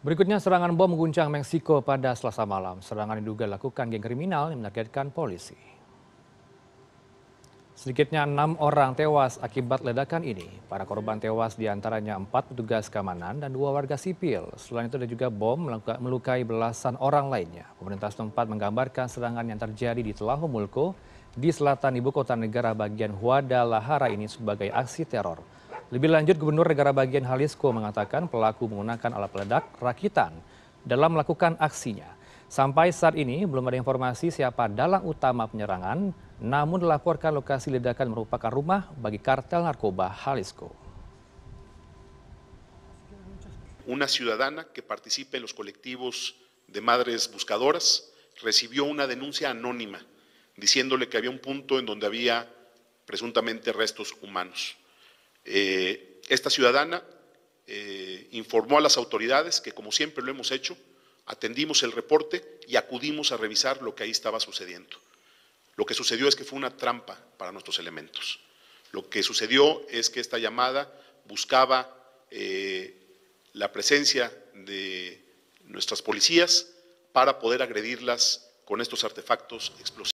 Berikutnya serangan bom mengguncang Meksiko pada selasa malam. Serangan diduga dilakukan geng kriminal yang menargetkan polisi. Sedikitnya enam orang tewas akibat ledakan ini. Para korban tewas diantaranya empat petugas keamanan dan dua warga sipil. Selain itu ada juga bom melukai belasan orang lainnya. Pemerintah setempat menggambarkan serangan yang terjadi di Tlahomulco di selatan ibu kota negara bagian Huadalahara ini sebagai aksi teror. Lebih lanjut, Gubernur Negara Bagian Halisko mengatakan pelaku menggunakan alat peledak rakitan dalam melakukan aksinya. Sampai saat ini belum ada informasi siapa dalang utama penyerangan, namun dilaporkan lokasi ledakan merupakan rumah bagi kartel narkoba Jalisco. Una ciudadana que participa en los colectivos de madres buscadoras recibió una denuncia anónima diciéndole que había un punto en donde había presuntamente restos humanos. Eh, esta ciudadana eh, informó a las autoridades que, como siempre lo hemos hecho, atendimos el reporte y acudimos a revisar lo que ahí estaba sucediendo. Lo que sucedió es que fue una trampa para nuestros elementos. Lo que sucedió es que esta llamada buscaba eh, la presencia de nuestras policías para poder agredirlas con estos artefactos explosivos.